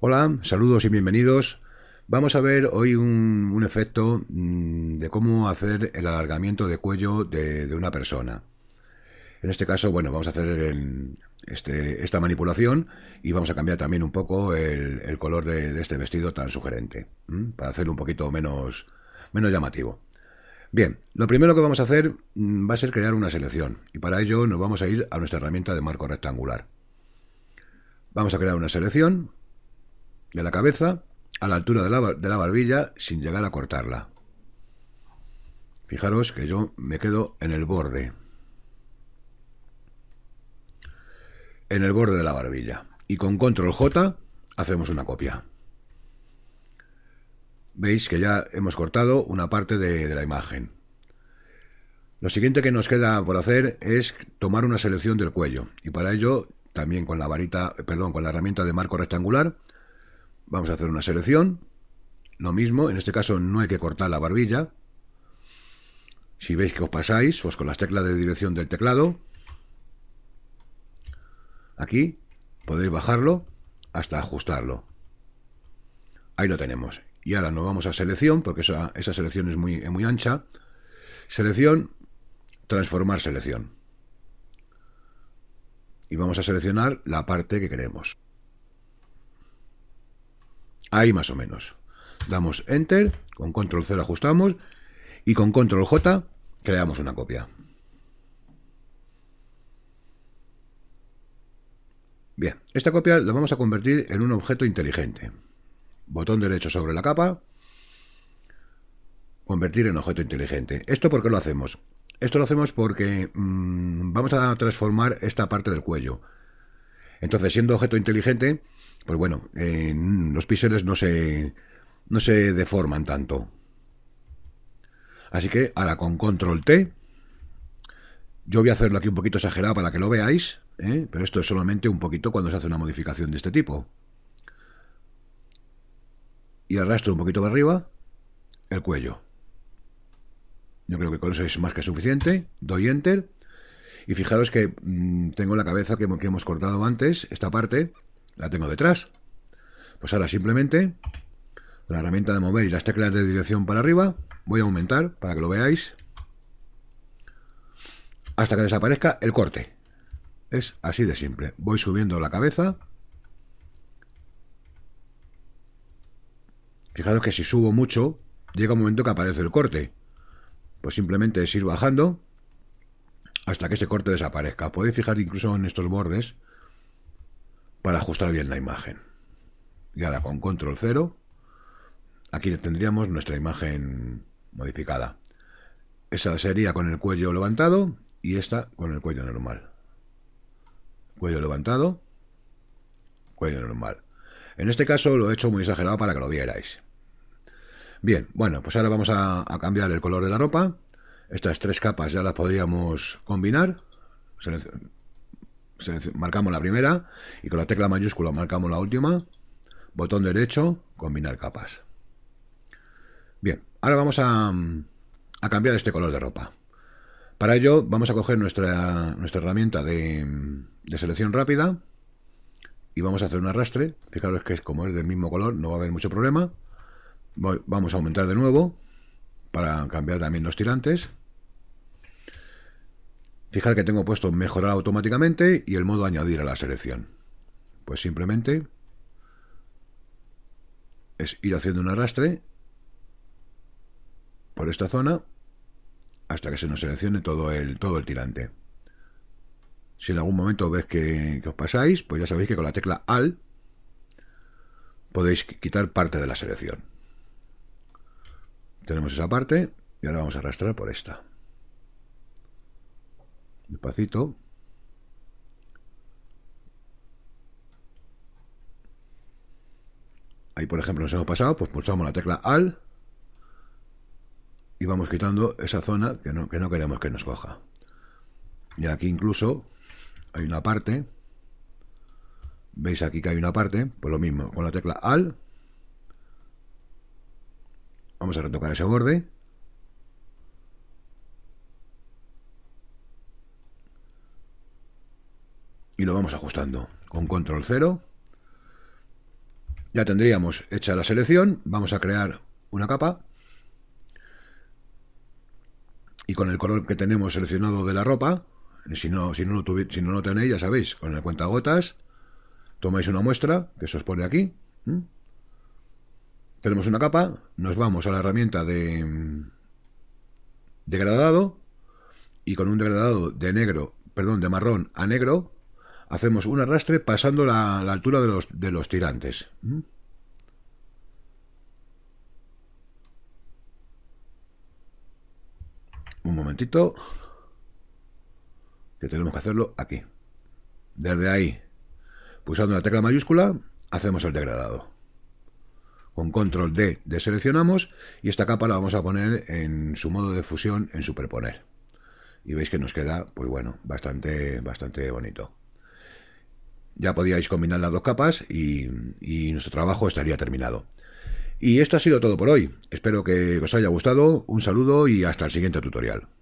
Hola, saludos y bienvenidos. Vamos a ver hoy un, efecto mm, de cómo hacer el alargamiento de cuello de, una persona. En este caso, bueno, vamos a hacer este, esta manipulación y vamos a cambiar también un poco el, color de, este vestido tan sugerente, para hacerlo un poquito menos, menos llamativo. Bien, lo primero que vamos a hacer mm, va a ser crear una selección y para ello nos vamos a ir a nuestra herramienta de marco rectangular. Vamos a crear una selección de la cabeza a la altura de la, barbilla sin llegar a cortarla. Fijaros que yo me quedo en el borde. En el borde de la barbilla. Y con control J hacemos una copia. Veis que ya hemos cortado una parte de, de la imagen. Lo siguiente que nos queda por hacer es tomar una selección del cuello. Y para ello, también con la varita, perdón, con la herramienta de marco rectangular, Vamos a hacer una selección. Lo mismo, en este caso no hay que cortar la barbilla. Si veis que os pasáis, pues con las teclas de dirección del teclado, aquí podéis bajarlo hasta ajustarlo. Ahí lo tenemos. Y ahora nos vamos a selección, porque esa, selección es muy, es muy ancha. Selección, transformar selección. Y vamos a seleccionar la parte que queremos. Ahí más o menos. Damos Enter, con Control 0 ajustamos y con Control J creamos una copia. Bien, esta copia la vamos a convertir en un objeto inteligente. Botón derecho sobre la capa, convertir en objeto inteligente. ¿Esto por qué lo hacemos? Esto lo hacemos porque mm, vamos a transformar esta parte del cuello. Entonces, siendo objeto inteligente, pues bueno, los píxeles no se, no se deforman tanto. Así que ahora con control T, yo voy a hacerlo aquí un poquito exagerado para que lo veáis, ¿eh? pero esto es solamente un poquito cuando se hace una modificación de este tipo. Y arrastro un poquito para arriba el cuello. Yo creo que con eso es más que suficiente. Doy Enter. Y fijaros que mm, tengo la cabeza que hemos cortado antes, esta parte, la tengo detrás. Pues ahora simplemente, la herramienta de mover y las teclas de dirección para arriba, voy a aumentar para que lo veáis, hasta que desaparezca el corte. Es así de simple. Voy subiendo la cabeza. Fijaros que si subo mucho, llega un momento que aparece el corte. Pues simplemente es ir bajando hasta que ese corte desaparezca. Podéis fijar incluso en estos bordes para ajustar bien la imagen. Y ahora con control 0, aquí tendríamos nuestra imagen modificada. Esta sería con el cuello levantado y esta con el cuello normal. Cuello levantado, cuello normal. En este caso lo he hecho muy exagerado para que lo vierais. Bien, bueno, pues ahora vamos a cambiar el color de la ropa. Estas tres capas ya las podríamos combinar marcamos la primera y con la tecla mayúscula marcamos la última, botón derecho, combinar capas. Bien, ahora vamos a, cambiar este color de ropa. Para ello vamos a coger nuestra, herramienta de, selección rápida y vamos a hacer un arrastre. Fijaros que es como es del mismo color, no va a haber mucho problema. vamos a aumentar de nuevo para cambiar también los tirantes. Fijar que tengo puesto mejorar automáticamente y el modo añadir a la selección. Pues simplemente es ir haciendo un arrastre por esta zona hasta que se nos seleccione todo el, todo el tirante. Si en algún momento ves que, que os pasáis, pues ya sabéis que con la tecla AL podéis quitar parte de la selección. Tenemos esa parte y ahora vamos a arrastrar por esta. Despacito. Ahí, por ejemplo, nos hemos pasado, pues pulsamos la tecla AL y vamos quitando esa zona que no, que no queremos que nos coja. Y aquí incluso hay una parte, veis aquí que hay una parte, pues lo mismo, con la tecla AL, vamos a retocar ese borde, y lo vamos ajustando. Con control 0 ya tendríamos hecha la selección. Vamos a crear una capa. Y con el color que tenemos seleccionado de la ropa, si no, si no, lo, si no lo tenéis, ya sabéis, con el cuentagotas, tomáis una muestra, que se os pone aquí. Tenemos una capa, nos vamos a la herramienta de degradado, y con un degradado de negro, perdón, de marrón a negro, hacemos un arrastre pasando la, la altura de los, tirantes. ¿Mm? Un momentito. Que tenemos que hacerlo aquí. Desde ahí, pulsando la tecla mayúscula, hacemos el degradado. Con control D deseleccionamos y esta capa la vamos a poner en su modo de fusión en superponer. Y veis que nos queda, pues bueno, bastante, bastante bonito ya podíais combinar las dos capas y, nuestro trabajo estaría terminado. Y esto ha sido todo por hoy. Espero que os haya gustado, un saludo y hasta el siguiente tutorial.